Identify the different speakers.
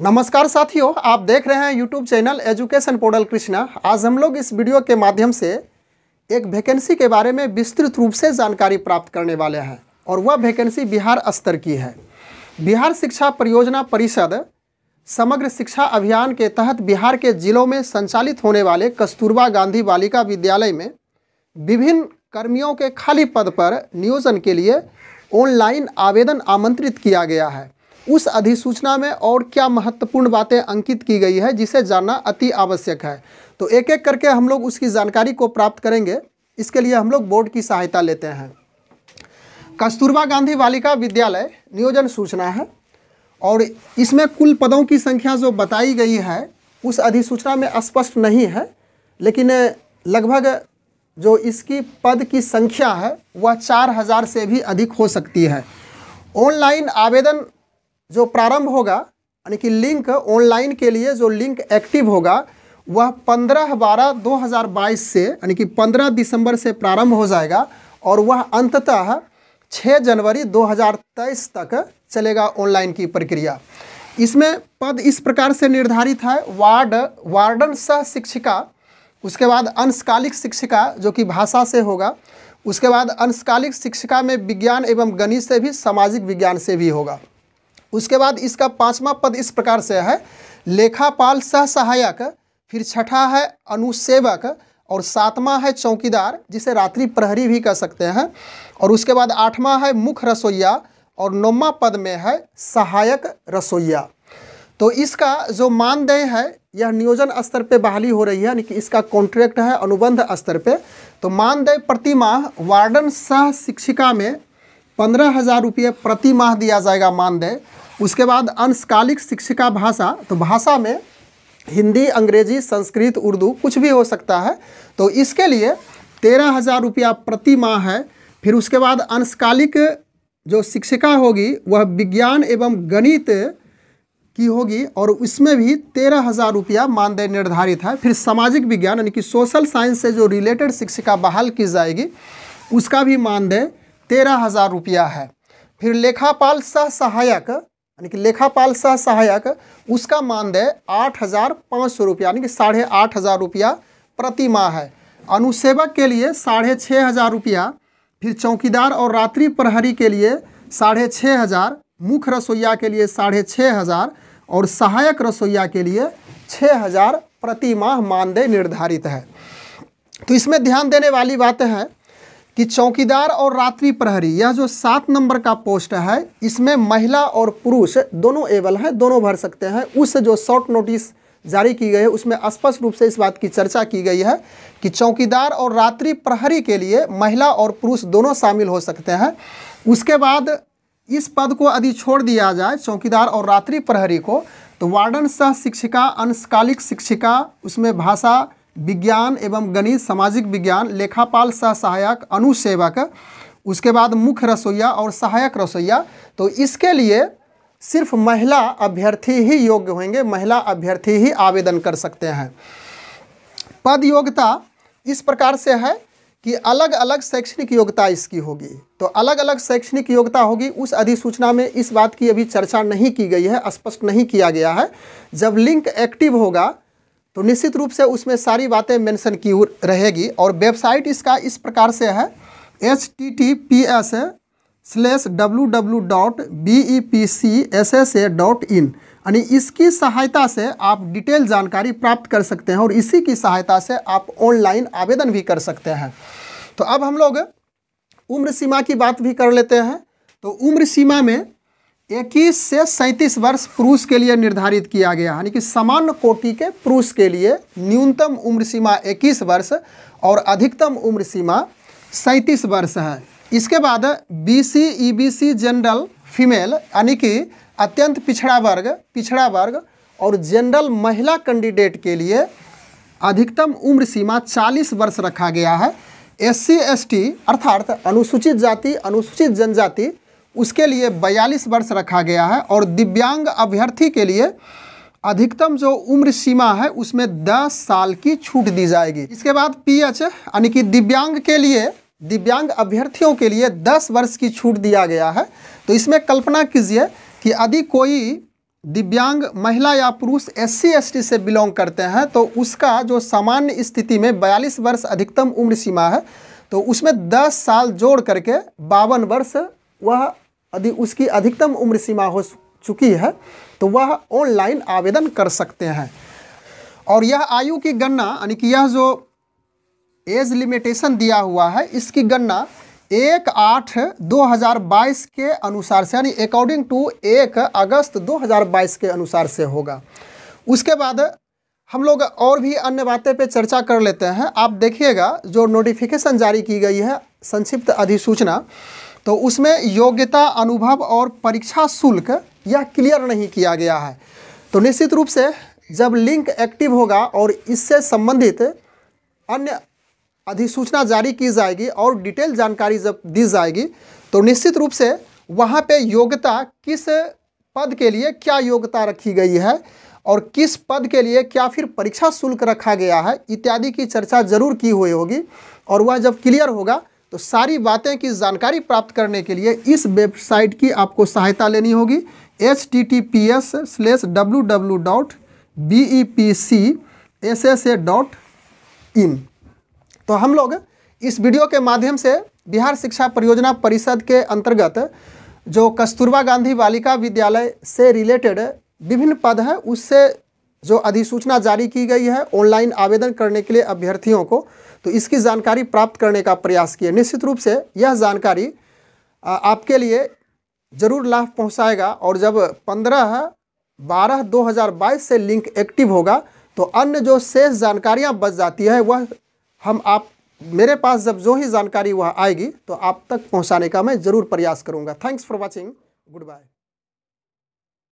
Speaker 1: नमस्कार साथियों आप देख रहे हैं YouTube channel education portal Krishna आज हम लोग इस वीडियो के माध्यम से एक वैकेंसी के बारे में विस्तृत रूप से जानकारी प्राप्त करने वाले हैं और वह वैकेंसी बिहार स्तर की है बिहार शिक्षा परियोजना परिषद समग्र शिक्षा अभियान के तहत बिहार के जिलों में संचालित होने वाले कस्तूरबा गांधी बालिका विद्यालय में विभिन्न कर्मियों के खाली पद पर नियोजन के लिए ऑनलाइन आवेदन आमंत्रित किया गया है उस अधिसूचना में और क्या महत्वपूर्ण बातें अंकित की गई है जिसे जानना अति आवश्यक है तो एक एक करके हम लोग उसकी जानकारी को प्राप्त करेंगे इसके लिए हम लोग बोर्ड की सहायता लेते हैं कस्तूरबा गांधी बालिका विद्यालय नियोजन सूचना है और इसमें कुल पदों की संख्या जो बताई गई है उस अधिसूचना में स्पष्ट नहीं है लेकिन लगभग जो इसकी पद की संख्या है वह चार हज़ार से भी अधिक हो सकती है ऑनलाइन आवेदन जो प्रारंभ होगा यानी कि लिंक ऑनलाइन के लिए जो लिंक एक्टिव होगा वह पंद्रह बारह दो हज़ार बाईस से यानी कि पंद्रह दिसंबर से प्रारंभ हो जाएगा और वह अंततः छः जनवरी दो हज़ार तेईस तक चलेगा ऑनलाइन की प्रक्रिया इसमें पद इस प्रकार से निर्धारित है वार्ड वार्डन सह शिक्षिका उसके बाद अंशकालिक शिक्षिका जो कि भाषा से होगा उसके बाद अंशकालिक शिक्षिका में विज्ञान एवं गणित से भी सामाजिक विज्ञान से भी होगा उसके बाद इसका पाँचवा पद इस प्रकार से है लेखापाल सह सहायक फिर छठा है अनुसेवक और सातवा है चौकीदार जिसे रात्रि प्रहरी भी कह सकते हैं और उसके बाद आठवां है मुख्य रसोईया और नौवा पद में है सहायक रसोईया तो इसका जो मानदेय है यह नियोजन स्तर पे बहाली हो रही है यानी कि इसका कॉन्ट्रैक्ट है अनुबंध स्तर पे तो मानदेय प्रति माह वार्डन सह शिक्षिका में पंद्रह हज़ार रुपये प्रति माह दिया जाएगा मानदेय उसके बाद अंशकालिक शिक्षिका भाषा तो भाषा में हिंदी अंग्रेजी संस्कृत उर्दू कुछ भी हो सकता है तो इसके लिए तेरह हज़ार रुपया प्रति माह है फिर उसके बाद अंशकालिक जो शिक्षिका होगी वह विज्ञान एवं गणित की होगी और उसमें भी तेरह हज़ार रुपया मानदेय निर्धारित है फिर सामाजिक विज्ञान यानी कि सोशल साइंस से जो रिलेटेड शिक्षिका बहाल की जाएगी उसका भी मानदेय तेरह हज़ार रुपया है फिर लेखापाल सह सहायक यानी कि लेखापाल सह सहायक उसका मानदेय आठ हज़ार पाँच सौ रुपया यानी कि साढ़े आठ हज़ार रुपया प्रति माह है अनुसेवक के लिए साढ़े छः हज़ार रुपया फिर चौकीदार और रात्रि प्रहरी के लिए साढ़े छः हज़ार मुख्य रसोईया के लिए साढ़े छः हज़ार और सहायक रसोईया के लिए छः हज़ार प्रति माह मानदेय निर्धारित है तो इसमें ध्यान देने वाली बातें हैं कि चौकीदार और रात्रि प्रहरी यह जो सात नंबर का पोस्ट है इसमें महिला और पुरुष दोनों एवल हैं दोनों भर सकते हैं उस जो शॉर्ट नोटिस जारी की गई है उसमें स्पष्ट रूप से इस बात की चर्चा की गई है कि चौकीदार और रात्रि प्रहरी के लिए महिला और पुरुष दोनों शामिल हो सकते हैं उसके बाद इस पद को यदि छोड़ दिया जाए चौकीदार और रात्रि प्रहरी को तो वार्डन सह शिक्षिका अंशकालिक शिक्षिका उसमें भाषा विज्ञान एवं गणित सामाजिक विज्ञान लेखापाल सह सहायक अनुसेवक उसके बाद मुख्य रसोईया और सहायक रसोईया तो इसके लिए सिर्फ महिला अभ्यर्थी ही योग्य होंगे महिला अभ्यर्थी ही आवेदन कर सकते हैं पद योग्यता इस प्रकार से है कि अलग अलग शैक्षणिक योग्यता इसकी होगी तो अलग अलग शैक्षणिक योग्यता होगी उस अधिसूचना में इस बात की अभी चर्चा नहीं की गई है स्पष्ट नहीं किया गया है जब लिंक एक्टिव होगा तो निश्चित रूप से उसमें सारी बातें मेंशन की रहेगी और वेबसाइट इसका इस प्रकार से है H T T P S slash W W dot B E P C S S A dot in यानी इसकी सहायता से आप डिटेल जानकारी प्राप्त कर सकते हैं और इसी की सहायता से आप ऑनलाइन आवेदन भी कर सकते हैं तो अब हम लोग उम्र सीमा की बात भी कर लेते हैं तो उम्र सीमा में इक्कीस से सैंतीस वर्ष पुरुष के लिए निर्धारित किया गया यानी कि सामान्य कोटि के पुरुष के लिए न्यूनतम उम्र सीमा इक्कीस वर्ष और अधिकतम उम्र सीमा सैंतीस वर्ष है इसके बाद B C E B C general female यानी कि अत्यंत पिछड़ा वर्ग पिछड़ा वर्ग और जनरल महिला कैंडिडेट के लिए अधिकतम उम्र सीमा 40 वर्ष रखा गया है एस सी एस टी अर्थात अनुसूचित जाति अनुसूचित जनजाति उसके लिए बयालीस वर्ष रखा गया है और दिव्यांग अभ्यर्थी के लिए अधिकतम जो उम्र सीमा है उसमें 10 साल की छूट दी जाएगी इसके बाद पी एच यानी कि दिव्यांग के लिए दिव्यांग अभ्यर्थियों के लिए 10 वर्ष की छूट दिया गया है तो इसमें कल्पना कीजिए कि यदि कोई दिव्यांग महिला या पुरुष एस सी से बिलोंग करते हैं तो उसका जो सामान्य स्थिति में बयालीस वर्ष अधिकतम उम्र सीमा है तो उसमें 10 साल जोड़ करके बावन वर्ष वह यदि उसकी अधिकतम उम्र सीमा हो चुकी है तो वह ऑनलाइन आवेदन कर सकते हैं और यह आयु की गणना यानी कि यह जो एज लिमिटेशन दिया हुआ है इसकी गणना एक आठ दो हज़ार बाईस के अनुसार से यानी अकॉर्डिंग टू एक अगस्त दो हज़ार बाईस के अनुसार से होगा उसके बाद हम लोग और भी अन्य बातें पे चर्चा कर लेते हैं आप देखिएगा जो नोटिफिकेशन जारी की गई है संक्षिप्त अधिसूचना तो उसमें योग्यता अनुभव और परीक्षा शुल्क यह क्लियर नहीं किया गया है तो निश्चित रूप से जब लिंक एक्टिव होगा और इससे संबंधित अन्य अधिसूचना जारी की जाएगी और डिटेल जानकारी जब दी जाएगी तो निश्चित रूप से वहाँ पे योग्यता किस पद के लिए क्या योग्यता रखी गई है और किस पद के लिए क्या फिर परीक्षा शुल्क रखा गया है इत्यादि की चर्चा जरूर की हुई होगी और वह जब क्लियर होगा तो सारी बातें की जानकारी प्राप्त करने के लिए इस वेबसाइट की आपको सहायता लेनी होगी H T T P S slash W W dot B E P C S S A dot in तो हम लोग इस वीडियो के माध्यम से बिहार शिक्षा परियोजना परिषद के अंतर्गत जो कस्तूरबा गांधी बालिका विद्यालय से रिलेटेड विभिन्न पद हैं उससे जो अधिसूचना जारी की गई है ऑनलाइन आवेदन करने के लिए अभ्यर्थियों को तो इसकी जानकारी प्राप्त करने का प्रयास किए निश्चित रूप से यह जानकारी आपके लिए ज़रूर लाभ पहुंचाएगा और जब 15 बारह 2022 से लिंक एक्टिव होगा तो अन्य जो शेष जानकारियां बच जाती है वह हम आप मेरे पास जब जो ही जानकारी वह आएगी तो आप तक पहुंचाने का मैं ज़रूर प्रयास करूंगा thanks for watching good bye